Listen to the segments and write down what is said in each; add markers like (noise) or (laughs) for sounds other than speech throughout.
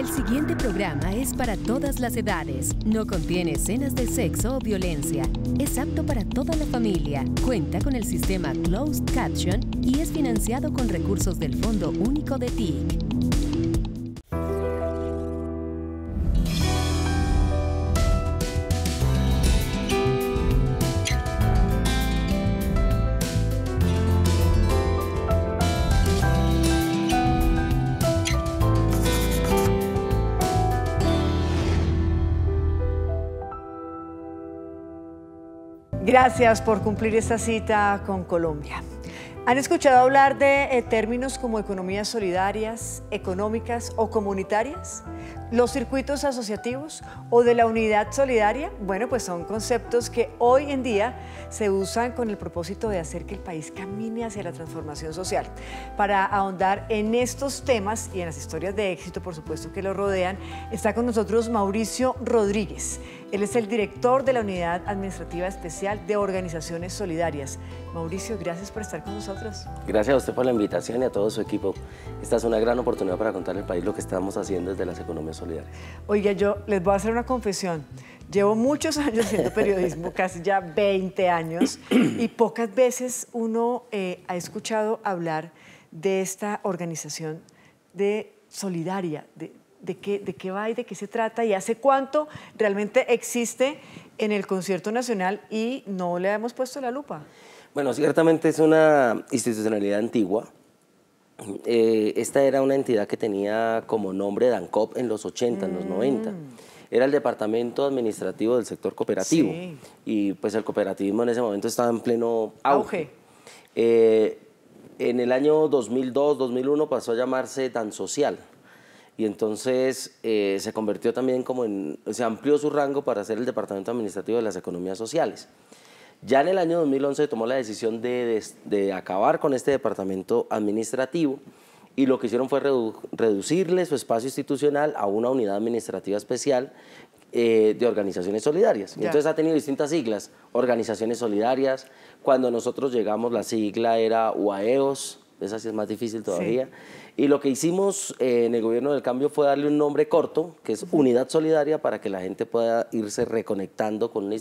El siguiente programa es para todas las edades. No contiene escenas de sexo o violencia. Es apto para toda la familia. Cuenta con el sistema Closed Caption y es financiado con recursos del Fondo Único de TIC. Gracias por cumplir esta cita con Colombia. ¿Han escuchado hablar de eh, términos como economías solidarias, económicas o comunitarias? Los circuitos asociativos o de la unidad solidaria, bueno, pues son conceptos que hoy en día se usan con el propósito de hacer que el país camine hacia la transformación social. Para ahondar en estos temas y en las historias de éxito, por supuesto, que lo rodean, está con nosotros Mauricio Rodríguez. Él es el director de la Unidad Administrativa Especial de Organizaciones Solidarias. Mauricio, gracias por estar con nosotros. Gracias a usted por la invitación y a todo su equipo. Esta es una gran oportunidad para contar al país lo que estamos haciendo desde las economías Oiga, yo les voy a hacer una confesión. Llevo muchos (laughs) años haciendo periodismo, casi ya 20 años, y pocas veces uno eh, ha escuchado hablar de esta organización de solidaria, de, de qué, de qué va y de qué se trata y hace cuánto realmente existe en el concierto nacional y no le hemos puesto la lupa. Bueno, ciertamente es una institucionalidad antigua. Eh, esta era una entidad que tenía como nombre DANCOP en los 80, en los 90 mm. era el departamento administrativo del sector cooperativo. Y pues el cooperativismo en ese momento estaba en pleno auge. Eh, en el año 2002, 2001 pasó a llamarse Tan Social. Y entonces eh, se convirtió también como en, se amplió su rango para ser el departamento administrativo de las economías sociales. Ya en el año 2011 tomó la decisión de, acabar con este departamento administrativo y lo que hicieron fue reducirle su espacio institucional a una unidad administrativa especial eh, de organizaciones solidarias. Entonces ha tenido distintas siglas, organizaciones solidarias. Cuando nosotros llegamos la sigla era UAEOS, esa sí es más difícil todavía. Y lo que hicimos eh, en el gobierno del cambio fue darle un nombre corto, que es Unidad Solidaria, para que la gente pueda irse reconectando con una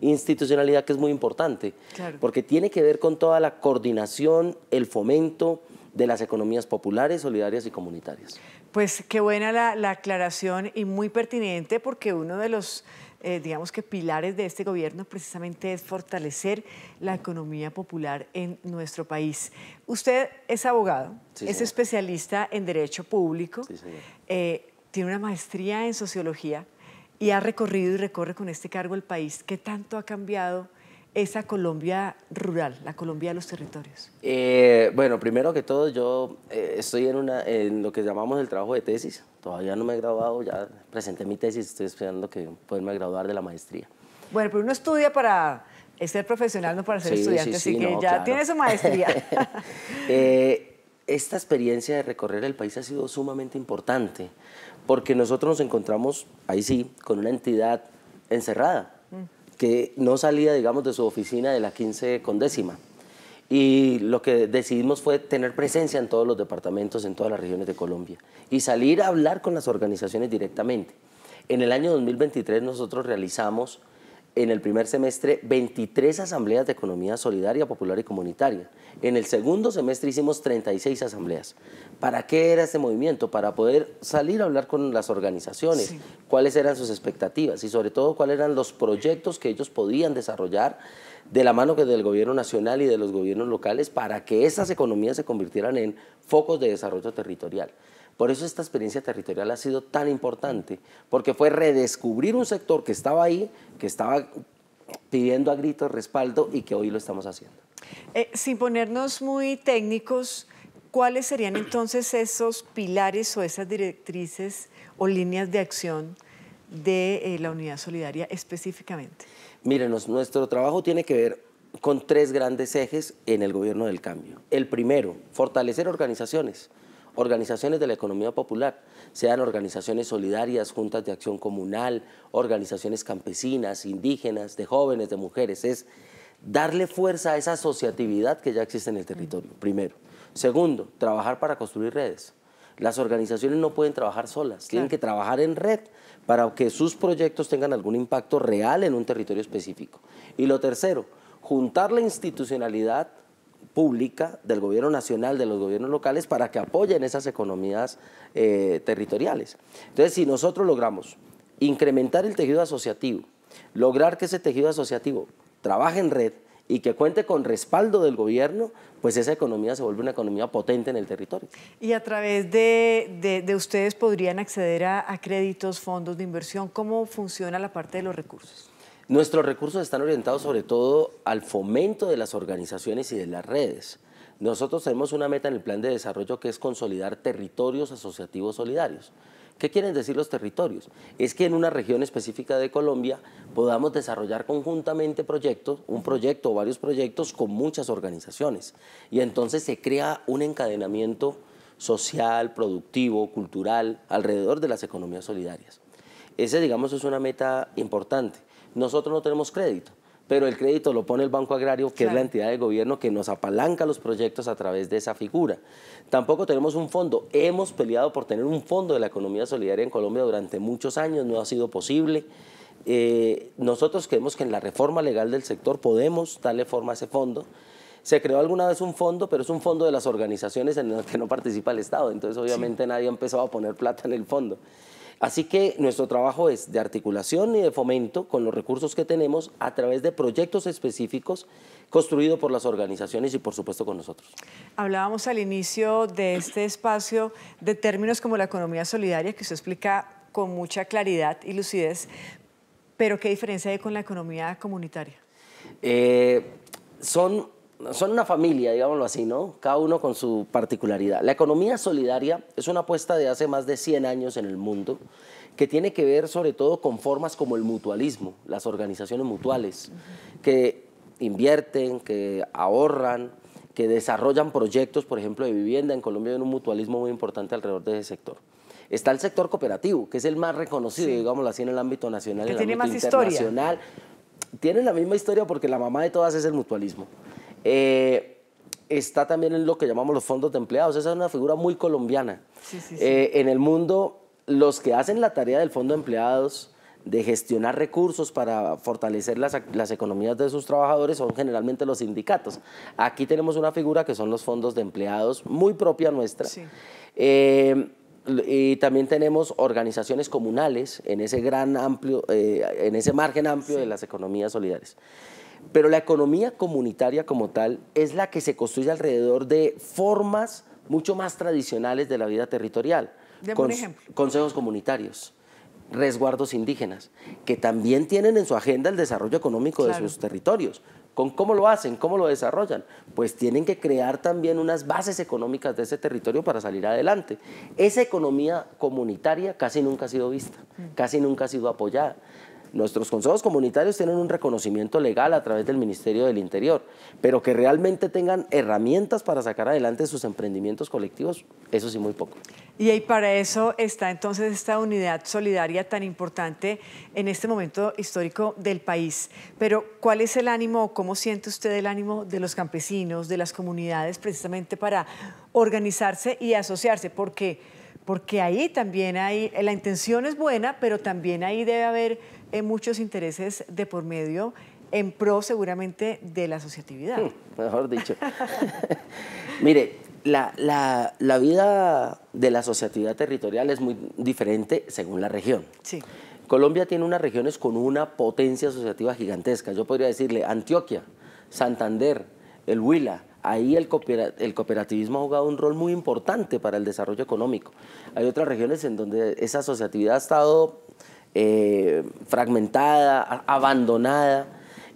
institucionalidad que es muy importante, porque tiene que ver con toda la coordinación, el fomento de las economías populares, solidarias y comunitarias. Pues qué buena la aclaración y muy pertinente, porque uno de los eh, digamos que pilares de este gobierno precisamente es fortalecer la economía popular en nuestro país. Usted es abogado, es especialista en derecho público, eh, tiene una maestría en sociología y ha recorrido y recorre con este cargo el país. ¿Qué tanto ha cambiado? esa Colombia rural, la Colombia de los territorios? Eh, bueno, primero que todo, yo estoy en, una, en lo que llamamos el trabajo de tesis. Todavía no me he graduado, ya presenté mi tesis, estoy esperando que poderme graduar de la maestría. Bueno, pero uno estudia para ser profesional, no para ser estudiante, así que ya tiene su maestría. (laughs) Eh, esta experiencia de recorrer el país ha sido sumamente importante, porque nosotros nos encontramos, ahí sí, con una entidad encerrada, mm. que no salía, digamos, de su oficina de la 15 con décima. Y lo que decidimos fue tener presencia en todos los departamentos, en todas las regiones de Colombia y salir a hablar con las organizaciones directamente. En el año 2023 nosotros realizamos en el primer semestre 23 asambleas de economía solidaria, popular y comunitaria. En el segundo semestre hicimos 36 asambleas. ¿Para qué era este movimiento? Para poder salir a hablar con las organizaciones, cuáles eran sus expectativas y sobre todo cuáles eran los proyectos que ellos podían desarrollar de la mano que del gobierno nacional y de los gobiernos locales para que esas economías se convirtieran en focos de desarrollo territorial. Por eso esta experiencia territorial ha sido tan importante, porque fue redescubrir un sector que estaba ahí, que estaba pidiendo a gritos respaldo y que hoy lo estamos haciendo. Eh, sin ponernos muy técnicos, ¿cuáles serían entonces esos pilares o esas directrices o líneas de acción de eh, la unidad solidaria específicamente? Mírenos, nuestro trabajo tiene que ver con tres grandes ejes en el gobierno del cambio. El primero, fortalecer organizaciones organizaciones de la economía popular, sean organizaciones solidarias, juntas de acción comunal, organizaciones campesinas, indígenas, de jóvenes, de mujeres, es darle fuerza a esa asociatividad que ya existe en el territorio, primero. Segundo, trabajar para construir redes. Las organizaciones no pueden trabajar solas, tienen que trabajar en red para que sus proyectos tengan algún impacto real en un territorio específico. Y lo tercero, juntar la institucionalidad pública del gobierno nacional, de los gobiernos locales, para que apoyen esas economías eh, territoriales. Entonces, si nosotros logramos incrementar el tejido asociativo, lograr que ese tejido asociativo trabaje en red y que cuente con respaldo del gobierno, pues esa economía se vuelve una economía potente en el territorio. Y a través de, ustedes podrían acceder a créditos, fondos de inversión. ¿Cómo funciona la parte de los recursos? Nuestros recursos están orientados sobre todo al fomento de las organizaciones y de las redes. Nosotros tenemos una meta en el plan de desarrollo que es consolidar territorios asociativos solidarios. ¿Qué quieren decir los territorios? Es que en una región específica de Colombia podamos desarrollar conjuntamente proyectos, un proyecto o varios proyectos con muchas organizaciones. Y entonces se crea un encadenamiento social, productivo, cultural, alrededor de las economías solidarias. Esa, digamos, es una meta importante. Nosotros no tenemos crédito, pero el crédito lo pone el Banco Agrario, que es la entidad de gobierno que nos apalanca los proyectos a través de esa figura. Tampoco tenemos un fondo. Hemos peleado por tener un fondo de la economía solidaria en Colombia durante muchos años, no ha sido posible. Eh, nosotros creemos que en la reforma legal del sector podemos darle forma a ese fondo. Se creó alguna vez un fondo, pero es un fondo de las organizaciones en las que no participa el Estado, entonces obviamente nadie ha empezado a poner plata en el fondo. Así que nuestro trabajo es de articulación y de fomento con los recursos que tenemos a través de proyectos específicos construidos por las organizaciones y por supuesto con nosotros. Hablábamos al inicio de este espacio de términos como la economía solidaria que se explica con mucha claridad y lucidez, pero ¿qué diferencia hay con la economía comunitaria? Eh, son son una familia, digámoslo así, ¿no? Cada uno con su particularidad. La economía solidaria es una apuesta de hace más de 100 años en el mundo que tiene que ver sobre todo con formas como el mutualismo, las organizaciones mutuales, que invierten, que ahorran, que desarrollan proyectos, por ejemplo, de vivienda. En Colombia hay un mutualismo muy importante alrededor de ese sector. Está el sector cooperativo, que es el más reconocido, digámoslo así, en el ámbito nacional, que tiene más Historia. Tiene la misma historia porque la mamá de todas es el mutualismo. Eh, está también en lo que llamamos los fondos de empleados. Esa es una figura muy colombiana. Eh, en el mundo, los que hacen la tarea del fondo de empleados de gestionar recursos para fortalecer las, economías de sus trabajadores son generalmente los sindicatos. Aquí tenemos una figura que son los fondos de empleados, muy propia nuestra. Eh, y también tenemos organizaciones comunales en ese amplio, en ese margen amplio de las economías solidarias. Pero la economía comunitaria como tal es la que se construye alrededor de formas mucho más tradicionales de la vida territorial. consejos comunitarios, resguardos indígenas, que también tienen en su agenda el desarrollo económico de sus territorios. ¿Con cómo lo hacen? ¿Cómo lo desarrollan? Pues tienen que crear también unas bases económicas de ese territorio para salir adelante. Esa economía comunitaria casi nunca ha sido vista, mm. casi nunca ha sido apoyada. Nuestros consejos comunitarios tienen un reconocimiento legal a través del Ministerio del Interior, pero que realmente tengan herramientas para sacar adelante sus emprendimientos colectivos, eso sí muy poco. Y ahí para eso está entonces esta unidad solidaria tan importante en este momento histórico del país. Pero ¿cuál es el ánimo, cómo siente usted el ánimo de los campesinos, de las comunidades, precisamente para organizarse y asociarse? Porque, porque ahí también hay, la intención es buena, pero también ahí debe haber en muchos intereses de por medio en pro seguramente de la asociatividad. (laughs) mejor dicho. (laughs) Mire, la, vida de la asociatividad territorial es muy diferente según la región. Colombia tiene unas regiones con una potencia asociativa gigantesca. Yo podría decirle Antioquia, Santander, el Huila, ahí el, el, cooperativismo ha jugado un rol muy importante para el desarrollo económico. Hay otras regiones en donde esa asociatividad ha estado eh, fragmentada, abandonada.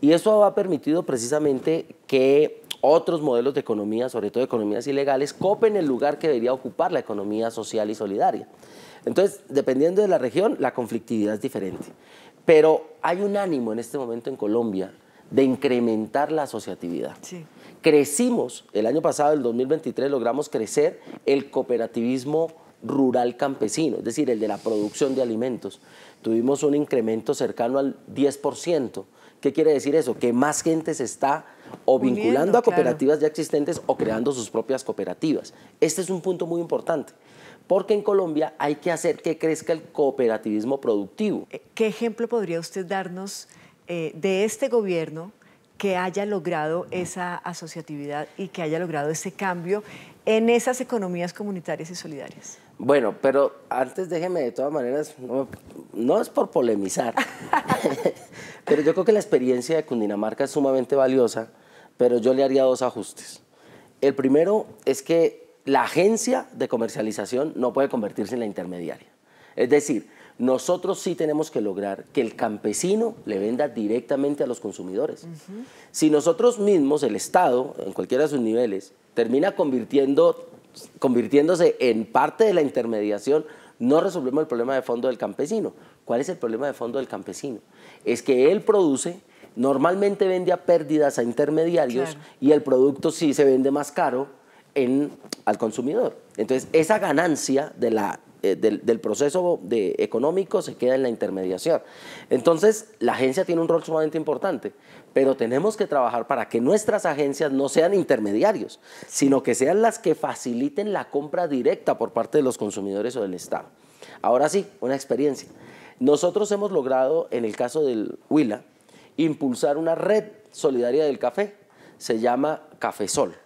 Y eso ha permitido precisamente que otros modelos de economía, sobre todo economías ilegales, copen el lugar que debería ocupar la economía social y solidaria. Entonces, dependiendo de la región, la conflictividad es diferente. Pero hay un ánimo en este momento en Colombia de incrementar la asociatividad. Crecimos, el año pasado, el 2023, logramos crecer el cooperativismo rural campesino, es decir, el de la producción de alimentos tuvimos un incremento cercano al 10%. ¿Qué quiere decir eso? Que más gente se está o vinculando a cooperativas ya existentes o creando sus propias cooperativas. Este es un punto muy importante, porque en Colombia hay que hacer que crezca el cooperativismo productivo. Eh, ¿Qué ejemplo podría usted darnos eh, de este gobierno que haya logrado esa asociatividad y que haya logrado ese cambio en esas economías comunitarias y solidarias? Bueno, pero antes déjeme, de todas maneras, no, es por polemizar, (laughs) pero yo creo que la experiencia de Cundinamarca es sumamente valiosa, pero yo le haría dos ajustes. El primero es que la agencia de comercialización no puede convertirse en la intermediaria. Es decir, nosotros sí tenemos que lograr que el campesino le venda directamente a los consumidores. Si nosotros mismos, el Estado, en cualquiera de sus niveles, termina convirtiendo convirtiéndose en parte de la intermediación, no resolvemos el problema de fondo del campesino. ¿Cuál es el problema de fondo del campesino? Es que él produce, normalmente vende a pérdidas a intermediarios y el producto sí se vende más caro en, al consumidor. Entonces, esa ganancia de la eh, del, proceso económico se queda en la intermediación. Entonces, la agencia tiene un rol sumamente importante, pero tenemos que trabajar para que nuestras agencias no sean intermediarios, sino que sean las que faciliten la compra directa por parte de los consumidores o del Estado. Ahora sí, una experiencia. Nosotros hemos logrado, en el caso del Huila, impulsar una red solidaria del café, se llama Sol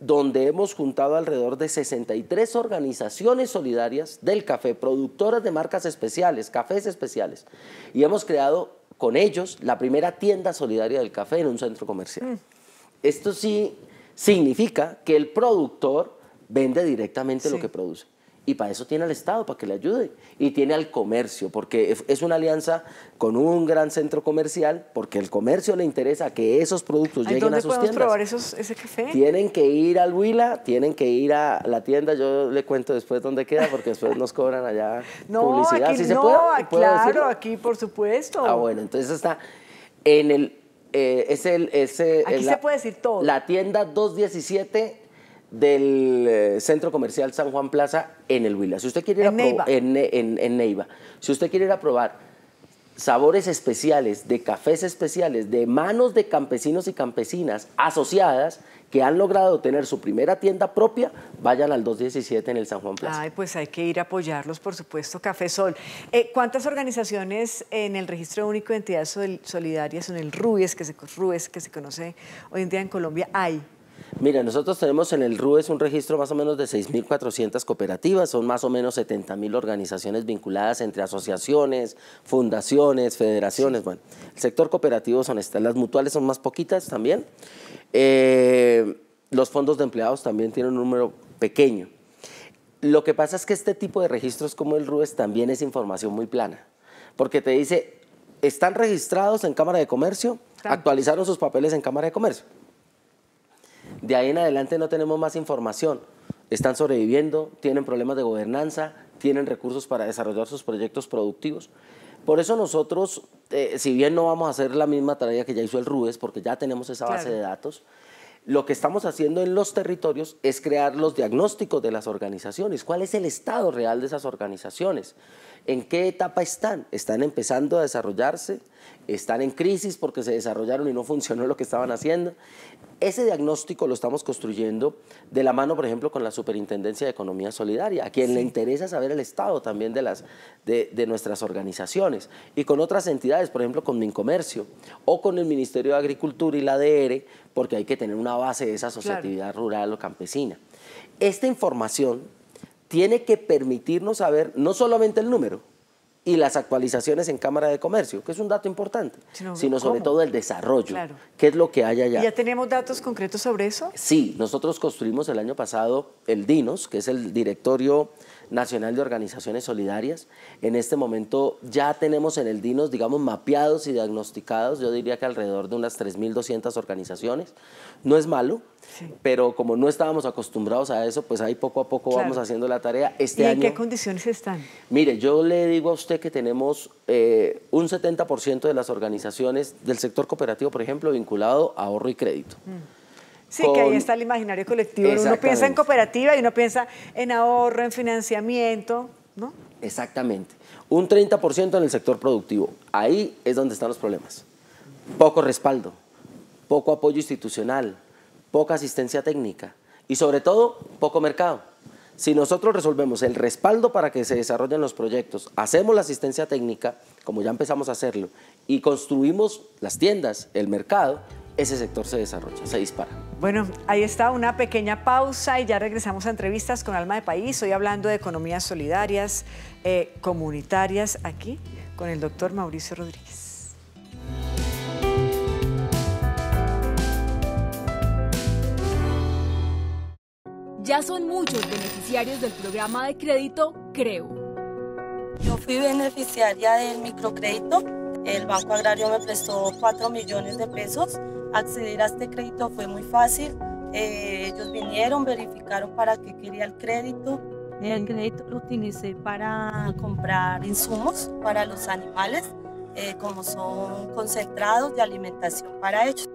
donde hemos juntado alrededor de 63 organizaciones solidarias del café, productoras de marcas especiales, cafés especiales, y hemos creado con ellos la primera tienda solidaria del café en un centro comercial. Mm. Esto sí significa que el productor vende directamente lo que produce y para eso tiene al Estado, para que le ayude. Y tiene al comercio, porque es una alianza con un gran centro comercial, porque el comercio le interesa que esos productos lleguen a sus tiendas. probar ese café? Tienen que ir al Huila, tienen que ir a la tienda. Yo le cuento después dónde queda, porque después nos cobran allá (laughs) no, publicidad. Aquí, se puede? Ah, claro, aquí por supuesto. Ah, bueno, entonces está en el... Eh, es el, Aquí se puede decir todo. La tienda 217 del eh, Centro Comercial San Juan Plaza en el Huila. Si usted quiere ir en, a Neiva. Neiva. Si usted quiere ir a probar sabores especiales, de cafés especiales, de manos de campesinos y campesinas asociadas que han logrado tener su primera tienda propia, vayan al 217 en el San Juan Plaza. Ay, pues hay que ir a apoyarlos, por supuesto, Café Sol. Eh, ¿Cuántas organizaciones en el Registro Único de Entidades Solidarias, en el RUES que, se, RUES, que se conoce hoy en día en Colombia, hay? Mira, nosotros tenemos en el RUES un registro más o menos de 6.400 cooperativas, son más o menos 70.000 organizaciones vinculadas entre asociaciones, fundaciones, federaciones. Bueno, el sector cooperativo son estas, las mutuales son más poquitas también. Eh, los fondos de empleados también tienen un número pequeño. Lo que pasa es que este tipo de registros como el RUES también es información muy plana, porque te dice, están registrados en Cámara de Comercio, actualizaron sus papeles en Cámara de Comercio. De ahí en adelante no tenemos más información. Están sobreviviendo, tienen problemas de gobernanza, tienen recursos para desarrollar sus proyectos productivos. Por eso nosotros, eh, si bien no vamos a hacer la misma tarea que ya hizo el Rubes, porque ya tenemos esa base de datos, lo que estamos haciendo en los territorios es crear los diagnósticos de las organizaciones, cuál es el estado real de esas organizaciones, ¿En qué etapa están? Están empezando a desarrollarse, están en crisis porque se desarrollaron y no funcionó lo que estaban haciendo. Ese diagnóstico lo estamos construyendo de la mano, por ejemplo, con la Superintendencia de Economía Solidaria, a quien le interesa saber el estado también de, las, de, nuestras organizaciones y con otras entidades, por ejemplo, con Mincomercio o con el Ministerio de Agricultura y la ADR, porque hay que tener una base de esa asociatividad rural o campesina. Esta información tiene que permitirnos saber no solamente el número y las actualizaciones en Cámara de Comercio, que es un dato importante, sino, sobre todo el desarrollo, qué es lo que hay allá. ¿Ya tenemos datos concretos sobre eso? Sí, nosotros construimos el año pasado el DINOS, que es el directorio Nacional de Organizaciones Solidarias. En este momento ya tenemos en el DINOS, digamos, mapeados y diagnosticados, yo diría que alrededor de unas 3.200 organizaciones. No es malo, pero como no estábamos acostumbrados a eso, pues ahí poco a poco vamos haciendo la tarea. Este ¿Y en qué condiciones están? Mire, yo le digo a usted que tenemos eh, un 70% de las organizaciones del sector cooperativo, por ejemplo, vinculado a ahorro y crédito. Mm. Sí, que ahí está el imaginario colectivo. Uno piensa en cooperativa y uno piensa en ahorro, en financiamiento, ¿no? Exactamente. Un 30% en el sector productivo. Ahí es donde están los problemas. Poco respaldo, poco apoyo institucional, poca asistencia técnica y sobre todo poco mercado. Si nosotros resolvemos el respaldo para que se desarrollen los proyectos, hacemos la asistencia técnica, como ya empezamos a hacerlo, y construimos las tiendas, el mercado, ese sector se desarrolla, se dispara. Bueno, ahí está una pequeña pausa y ya regresamos a entrevistas con Alma de País. Hoy hablando de economías solidarias, eh, comunitarias, aquí con el doctor Mauricio Rodríguez. Ya son muchos beneficiarios del programa de crédito Creo. Yo fui beneficiaria del microcrédito. El Banco Agrario me prestó 4 millones de pesos acceder a este crédito fue muy fácil. Eh, ellos vinieron, verificaron para qué quería el crédito. El crédito lo utilicé para comprar insumos para los animales, eh, como son concentrados de alimentación para ellos.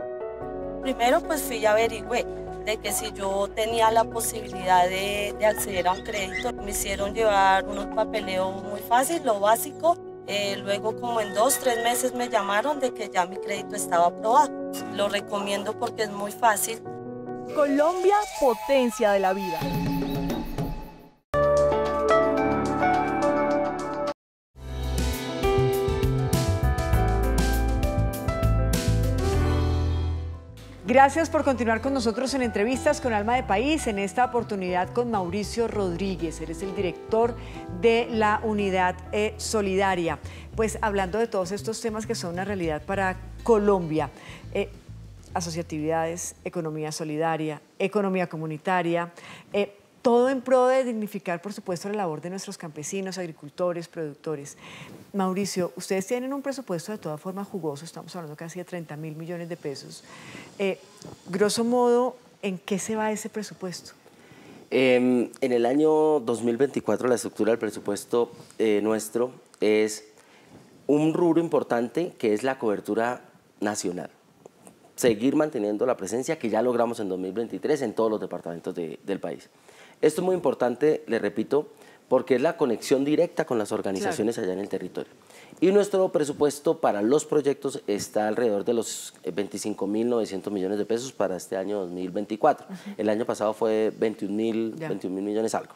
Primero pues fui y averigüé de que si yo tenía la posibilidad de, de acceder a un crédito, me hicieron llevar unos papeleos muy fácil, lo básico, eh, luego como en dos, tres meses me llamaron de que ya mi crédito estaba aprobado. Lo recomiendo porque es muy fácil. Colombia, potencia de la vida. Gracias por continuar con nosotros en entrevistas con Alma de País, en esta oportunidad con Mauricio Rodríguez, eres el director de la Unidad eh, Solidaria. Pues hablando de todos estos temas que son una realidad para Colombia, eh, asociatividades, economía solidaria, economía comunitaria, eh, todo en pro de dignificar, por supuesto, la labor de nuestros campesinos, agricultores, productores. Mauricio, ustedes tienen un presupuesto de toda forma jugoso, estamos hablando casi de 30 mil millones de pesos. Eh, grosso modo, ¿en qué se va ese presupuesto? Em, en el año 2024 la estructura del presupuesto eh, nuestro es un rubro importante que es la cobertura nacional seguir manteniendo la presencia que ya logramos en 2023 en todos los departamentos del país. Esto es muy importante, le repito, porque es la conexión directa con las organizaciones allá en el territorio. Y nuestro presupuesto para los proyectos está alrededor de los 25.900 eh, millones de pesos para este año 2024. El año pasado fue 21.000 21 millones algo.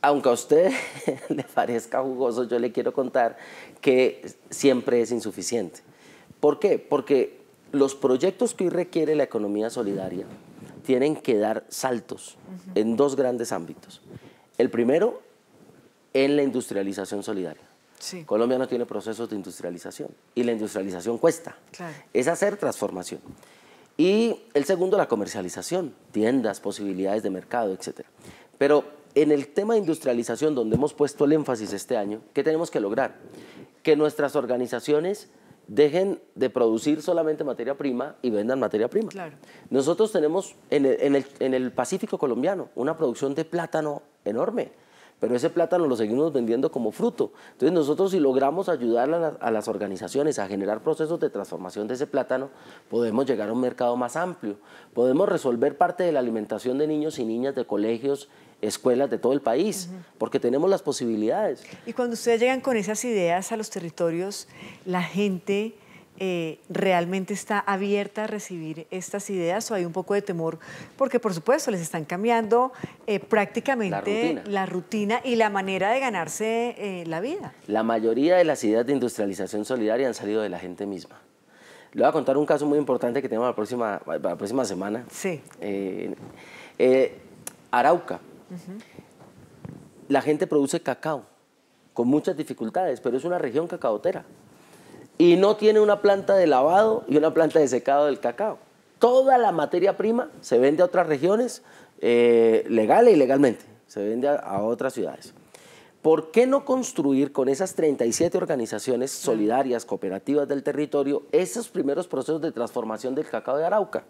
Aunque a usted (laughs) le parezca jugoso, yo le quiero contar que siempre es insuficiente. ¿Por qué? Porque los proyectos que hoy requiere la economía solidaria, tienen que dar saltos en dos grandes ámbitos. El primero, en la industrialización solidaria. Sí. Colombia no tiene procesos de industrialización y la industrialización cuesta. Es hacer transformación. Y el segundo, la comercialización, tiendas, posibilidades de mercado, etc. Pero en el tema de industrialización, donde hemos puesto el énfasis este año, ¿qué tenemos que lograr? Que nuestras organizaciones dejen de producir solamente materia prima y vendan materia prima. Nosotros tenemos en el, en, el, en el Pacífico colombiano una producción de plátano enorme pero ese plátano lo seguimos vendiendo como fruto. Entonces nosotros si logramos ayudar a, las organizaciones a generar procesos de transformación de ese plátano, podemos llegar a un mercado más amplio, podemos resolver parte de la alimentación de niños y niñas de colegios escuelas de todo el país, porque tenemos las posibilidades. Y cuando ustedes llegan con esas ideas a los territorios, la gente eh, realmente está abierta a recibir estas ideas o hay un poco de temor porque por supuesto les están cambiando eh, prácticamente la rutina. y la manera de ganarse eh, la vida. La mayoría de las ideas de industrialización solidaria han salido de la gente misma. Le voy a contar un caso muy importante que tenemos la próxima, la próxima semana. Sí. Arauca. La gente produce cacao con muchas dificultades, pero es una región cacaotera y no tiene una planta de lavado y una planta de secado del cacao. Toda la materia prima se vende a otras regiones, eh, legal e ilegalmente, se vende a, otras ciudades. ¿Por qué no construir con esas 37 organizaciones solidarias, cooperativas del territorio, esos primeros procesos de transformación del cacao de Arauca?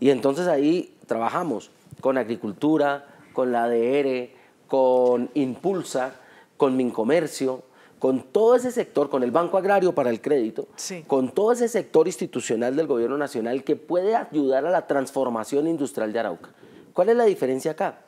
Y entonces ahí trabajamos con agricultura, con la ADR, con Impulsa, con Mincomercio, con todo ese sector, con el Banco Agrario para el Crédito, con todo ese sector institucional del Gobierno Nacional que puede ayudar a la transformación industrial de Arauca. ¿Cuál es la diferencia acá?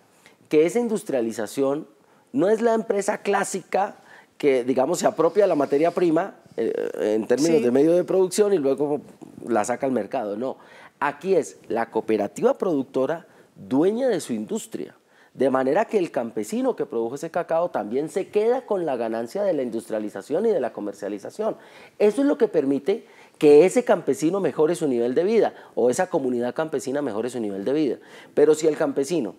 Que esa industrialización no es la empresa clásica que, digamos, se apropia la materia prima eh, eh, en términos de medio de producción y luego la saca al mercado. No, aquí es la cooperativa productora dueña de su industria de manera que el campesino que produjo ese cacao también se queda con la ganancia de la industrialización y de la comercialización. Eso es lo que permite que ese campesino mejore su nivel de vida o esa comunidad campesina mejore su nivel de vida. Pero si el campesino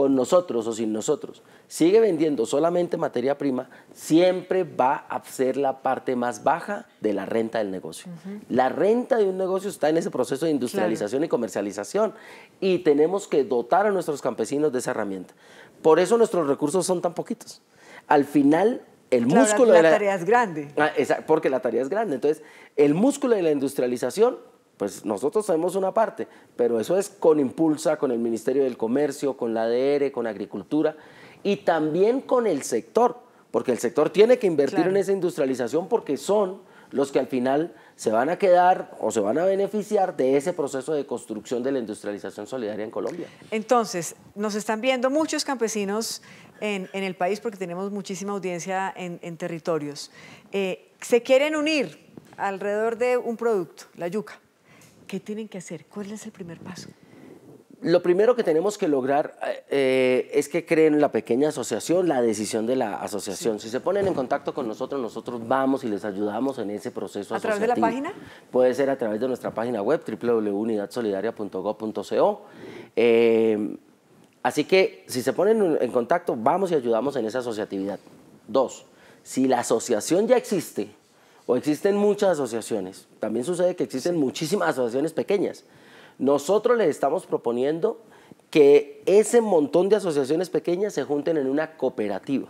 con nosotros o sin nosotros, sigue vendiendo solamente materia prima, siempre va a ser la parte más baja de la renta del negocio. La renta de un negocio está en ese proceso de industrialización y comercialización y tenemos que dotar a nuestros campesinos de esa herramienta. Por eso nuestros recursos son tan poquitos. Al final, el músculo la, de la, la tarea es grande. Ah, porque la tarea es grande. Entonces, el músculo de la industrialización pues nosotros sabemos una parte, pero eso es con Impulsa, con el Ministerio del Comercio, con la ADR, con Agricultura y también con el sector, porque el sector tiene que invertir en esa industrialización porque son los que al final se van a quedar o se van a beneficiar de ese proceso de construcción de la industrialización solidaria en Colombia. Entonces, nos están viendo muchos campesinos en, el país porque tenemos muchísima audiencia en, territorios. Eh, se quieren unir alrededor de un producto, la yuca. ¿Qué tienen que hacer? ¿Cuál es el primer paso? Lo primero que tenemos que lograr eh, es que creen la pequeña asociación, la decisión de la asociación. Si se ponen en contacto con nosotros, nosotros vamos y les ayudamos en ese proceso. ¿A través de la página? Puede ser a través de nuestra página web www.unidadsolidaria.gov.co. Eh, así que si se ponen en contacto, vamos y ayudamos en esa asociatividad. Dos, si la asociación ya existe, o existen muchas asociaciones, también sucede que existen muchísimas asociaciones pequeñas. Nosotros les estamos proponiendo que ese montón de asociaciones pequeñas se junten en una cooperativa.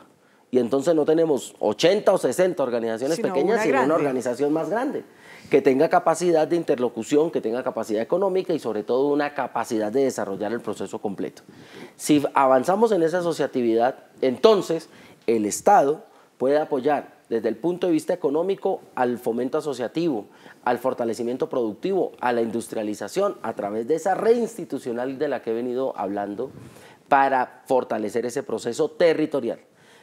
Y entonces no tenemos 80 o 60 organizaciones pequeñas, sino una organización más grande, que tenga capacidad de interlocución, que tenga capacidad económica y sobre todo una capacidad de desarrollar el proceso completo. Si avanzamos en esa asociatividad, entonces el Estado puede apoyar desde el punto de vista económico al fomento asociativo, al fortalecimiento productivo, a la industrialización, a través de esa reinstitucional de la que he venido hablando, para fortalecer ese proceso territorial.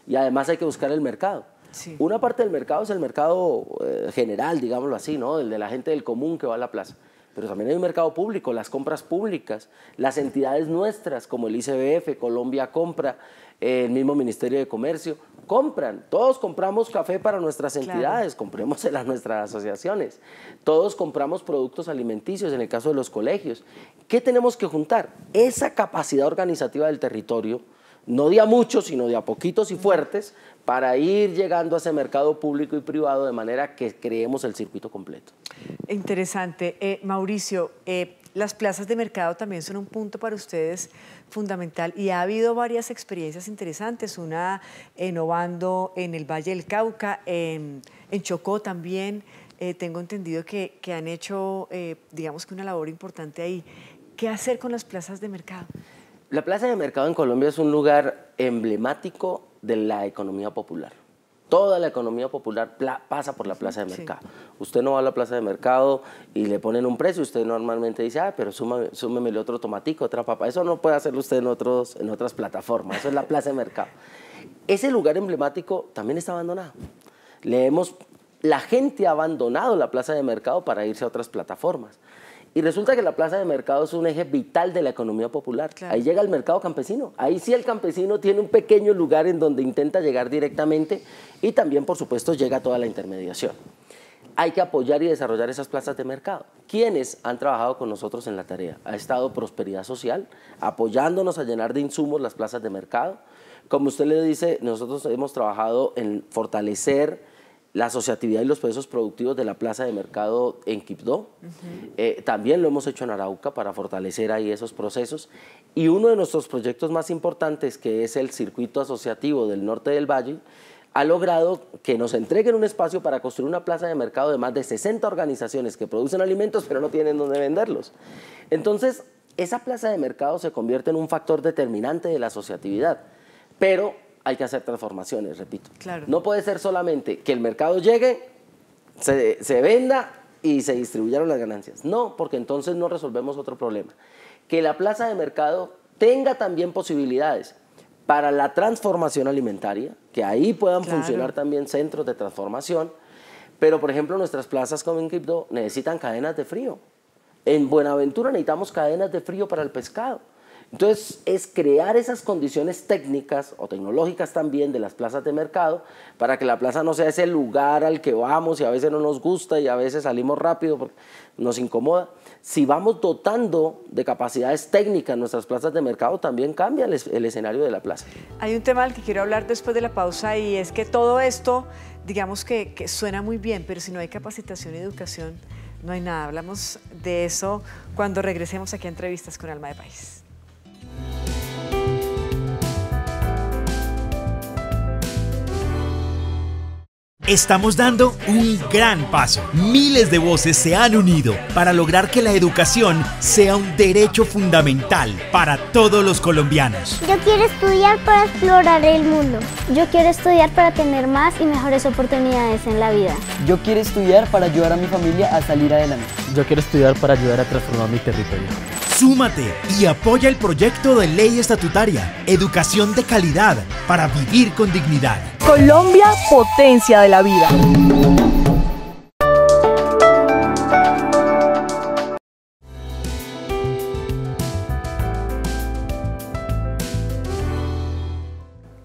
Y además hay que buscar el mercado. Sí. Una parte del mercado es el mercado eh, general, digámoslo así, ¿no? El de la gente del común que va a la plaza pero también hay un mercado público, las compras públicas, las entidades nuestras como el ICBF, Colombia Compra, el mismo Ministerio de Comercio, compran, todos compramos café para nuestras entidades, compremos en nuestras asociaciones, todos compramos productos alimenticios en el caso de los colegios. ¿Qué tenemos que juntar? Esa capacidad organizativa del territorio, no de a muchos, sino de a poquitos y fuertes, para ir llegando a ese mercado público y privado de manera que creemos el circuito completo. Interesante. Eh, Mauricio, eh, las plazas de mercado también son un punto para ustedes fundamental y ha habido varias experiencias interesantes, una innovando en el Valle del Cauca, en, Chocó también. Eh, tengo entendido que, que han hecho, digamos que una labor importante ahí. ¿Qué hacer con las plazas de mercado? La plaza de mercado en Colombia es un lugar emblemático de la economía popular. Toda la economía popular pasa por la plaza de mercado. Usted no va a la plaza de mercado y le ponen un precio, usted normalmente dice, ah, pero súmeme otro tomatico, otra papa. Eso no puede hacerlo usted en, otros, en otras plataformas, eso es la plaza de mercado. Ese lugar emblemático también está abandonado. Le la gente ha abandonado la plaza de mercado para irse a otras plataformas. Y resulta que la plaza de mercado es un eje vital de la economía popular. Ahí llega el mercado campesino. Ahí sí el campesino tiene un pequeño lugar en donde intenta llegar directamente y también, por supuesto, llega toda la intermediación. Hay que apoyar y desarrollar esas plazas de mercado. ¿Quiénes han trabajado con nosotros en la tarea? Ha estado Prosperidad Social, apoyándonos a llenar de insumos las plazas de mercado. Como usted le dice, nosotros hemos trabajado en fortalecer la asociatividad y los procesos productivos de la plaza de mercado en Quibdó. Eh, también lo hemos hecho en Arauca para fortalecer ahí esos procesos. Y uno de nuestros proyectos más importantes, que es el circuito asociativo del norte del valle, ha logrado que nos entreguen un espacio para construir una plaza de mercado de más de 60 organizaciones que producen alimentos pero no tienen dónde venderlos. Entonces, esa plaza de mercado se convierte en un factor determinante de la asociatividad, pero hay que hacer transformaciones, repito. No puede ser solamente que el mercado llegue, se, venda y se distribuyan las ganancias. No, porque entonces no resolvemos otro problema. Que la plaza de mercado tenga también posibilidades para la transformación alimentaria, que ahí puedan funcionar también centros de transformación, pero por ejemplo nuestras plazas como en cripto necesitan cadenas de frío. En Buenaventura necesitamos cadenas de frío para el pescado. Entonces, es crear esas condiciones técnicas o tecnológicas también de las plazas de mercado para que la plaza no sea ese lugar al que vamos y a veces no nos gusta y a veces salimos rápido porque nos incomoda. Si vamos dotando de capacidades técnicas nuestras plazas de mercado, también cambia el, escenario de la plaza. Hay un tema al que quiero hablar después de la pausa y es que todo esto, digamos que suena muy bien, pero si no hay capacitación y educación, no hay nada. Hablamos de eso cuando regresemos aquí a entrevistas con Alma de País. Estamos dando un gran paso. Miles de voces se han unido para lograr que la educación sea un derecho fundamental para todos los colombianos. Yo quiero estudiar para explorar el mundo. Yo quiero estudiar para tener más y mejores oportunidades en la vida. Yo quiero estudiar para ayudar a mi familia a salir adelante yo quiero estudiar para ayudar a transformar mi territorio. Súmate y apoya el proyecto de ley estatutaria, educación de calidad para vivir con dignidad. Colombia, potencia de la vida.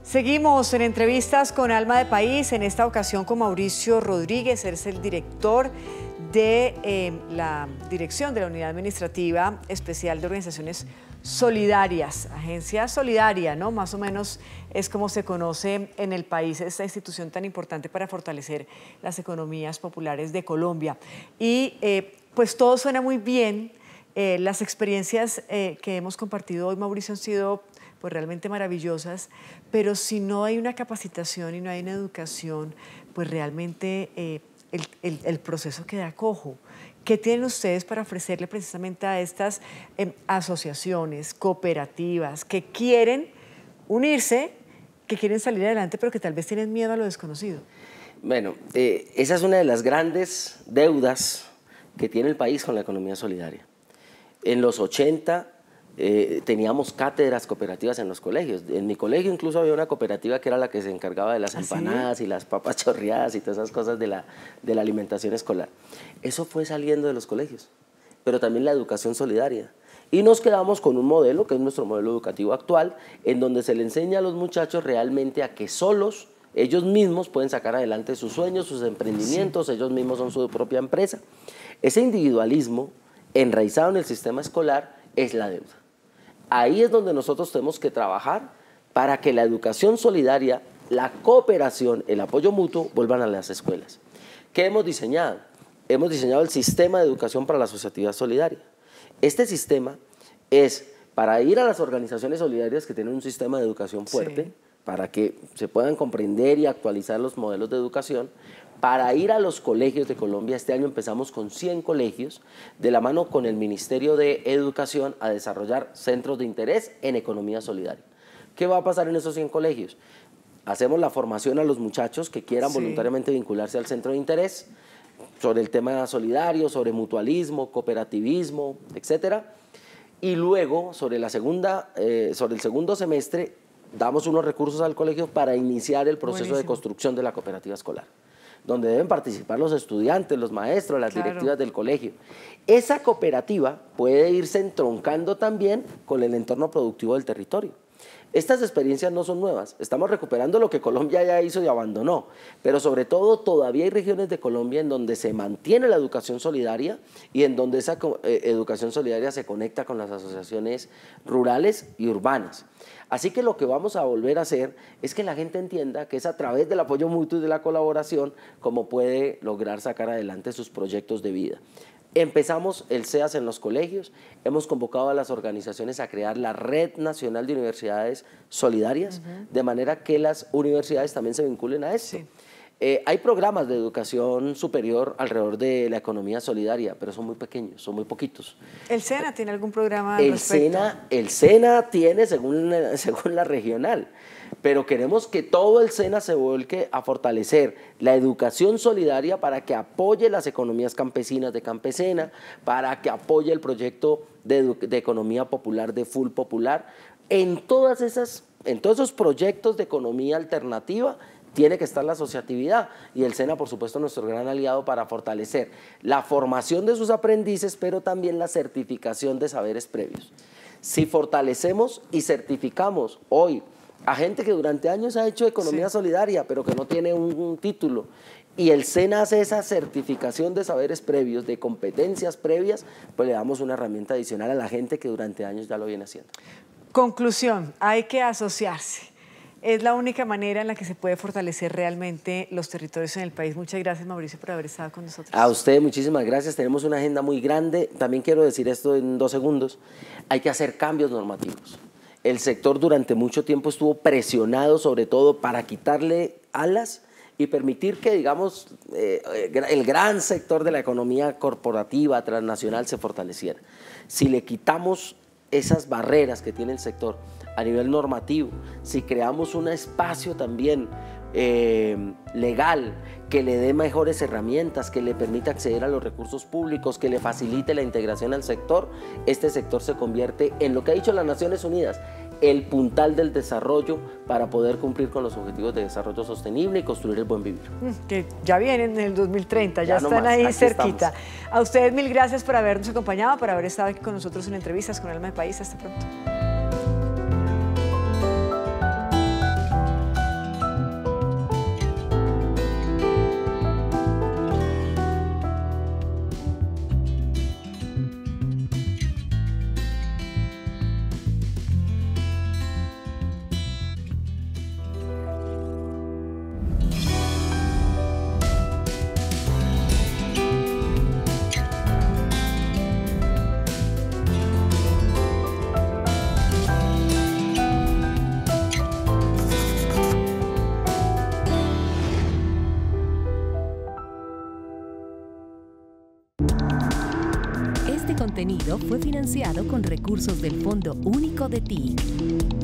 Seguimos en entrevistas con Alma de País, en esta ocasión con Mauricio Rodríguez, es el director de em, la dirección de la Unidad Administrativa Especial de Organizaciones Solidarias, Agencia Solidaria, ¿no? Más o menos es como se conoce en el país esta institución tan importante para fortalecer las economías populares de Colombia. Y eh, pues todo suena muy bien. Eh, las experiencias eh, que hemos compartido hoy, Mauricio, han sido pues realmente maravillosas, pero si no hay una capacitación y no hay una educación, pues realmente el, proceso que proceso queda cojo. ¿Qué tienen ustedes para ofrecerle precisamente a estas em, asociaciones, cooperativas que quieren unirse, que quieren salir adelante, pero que tal vez tienen miedo a lo desconocido? Bueno, eh, esa es una de las grandes deudas que tiene el país con la economía solidaria. En los 80 eh, teníamos cátedras cooperativas en los colegios. En mi colegio incluso había una cooperativa que era la que se encargaba de las ¿Ah, empanadas y las papas (laughs) chorreadas y todas esas cosas de la, de la alimentación escolar. Eso fue saliendo de los colegios, pero también la educación solidaria. Y nos quedamos con un modelo, que es nuestro modelo educativo actual, en donde se le enseña a los muchachos realmente a que solos, ellos mismos pueden sacar adelante sus sueños, sus emprendimientos, ellos mismos son su propia empresa. Ese individualismo enraizado en el sistema escolar es la deuda ahí es donde nosotros tenemos que trabajar para que la educación solidaria, la cooperación, el apoyo mutuo vuelvan a las escuelas. ¿Qué hemos diseñado? Hemos diseñado el sistema de educación para la asociatividad solidaria. Este sistema es para ir a las organizaciones solidarias que tienen un sistema de educación fuerte para que se puedan comprender y actualizar los modelos de educación. Para ir a los colegios de Colombia, este año empezamos con 100 colegios, de la mano con el Ministerio de Educación, a desarrollar centros de interés en economía solidaria. ¿Qué va a pasar en esos 100 colegios? Hacemos la formación a los muchachos que quieran voluntariamente vincularse al centro de interés sobre el tema solidario, sobre mutualismo, cooperativismo, etc. Y luego, sobre, la segunda, eh, sobre el segundo semestre, damos unos recursos al colegio para iniciar el proceso de construcción de la cooperativa escolar, donde deben participar los estudiantes, los maestros, las directivas del colegio. Esa cooperativa puede irse entroncando también con el entorno productivo del territorio. Estas experiencias no son nuevas. Estamos recuperando lo que Colombia ya hizo y abandonó. Pero sobre todo, todavía hay regiones de Colombia en donde se mantiene la educación solidaria y en donde esa eh, educación solidaria se conecta con las asociaciones rurales y urbanas. Así que lo que vamos a volver a hacer es que la gente entienda que es a través del apoyo mutuo y de la colaboración como puede lograr sacar adelante sus proyectos de vida. Empezamos el CEAS en los colegios, hemos convocado a las organizaciones a crear la Red Nacional de Universidades Solidarias, de manera que las universidades también se vinculen a eso. Eh, hay programas de educación superior alrededor de la economía solidaria, pero son muy pequeños, son muy poquitos. ¿El SENA tiene algún programa? Al el, SENA, el SENA tiene según, (laughs) según la regional pero queremos que todo el SENA se vuelque a fortalecer la educación solidaria para que apoye las economías campesinas de Campesena, para que apoye el proyecto de, economía popular de Full Popular. En, todas esas, en todos esos proyectos de economía alternativa tiene que estar la asociatividad y el SENA, por supuesto, nuestro gran aliado para fortalecer la formación de sus aprendices, pero también la certificación de saberes previos. Si fortalecemos y certificamos hoy a gente que durante años ha hecho economía solidaria, pero que no tiene un, título. Y el SENA hace esa certificación de saberes previos, de competencias previas, pues le damos una herramienta adicional a la gente que durante años ya lo viene haciendo. Conclusión, hay que asociarse. Es la única manera en la que se puede fortalecer realmente los territorios en el país. Muchas gracias, Mauricio, por haber estado con nosotros. A usted, muchísimas gracias. Tenemos una agenda muy grande. También quiero decir esto en dos segundos. Hay que hacer cambios normativos el sector durante mucho tiempo estuvo presionado sobre todo para quitarle alas y permitir que, digamos, eh, eh, el gran sector de la economía corporativa, transnacional, se fortaleciera. Si le quitamos esas barreras que tiene el sector a nivel normativo, si creamos un espacio también eh, legal, que le dé mejores herramientas, que le permita acceder a los recursos públicos, que le facilite la integración al sector, este sector se convierte en lo que ha dicho las Naciones Unidas, el puntal del desarrollo para poder cumplir con los objetivos de desarrollo sostenible y construir el buen vivir. Mm, que ya vienen en el 2030, ya, están ahí cerquita. A ustedes mil gracias por habernos acompañado, por haber estado aquí con nosotros en entrevistas con Alma de País. Hasta pronto. del Fondo Único de TI.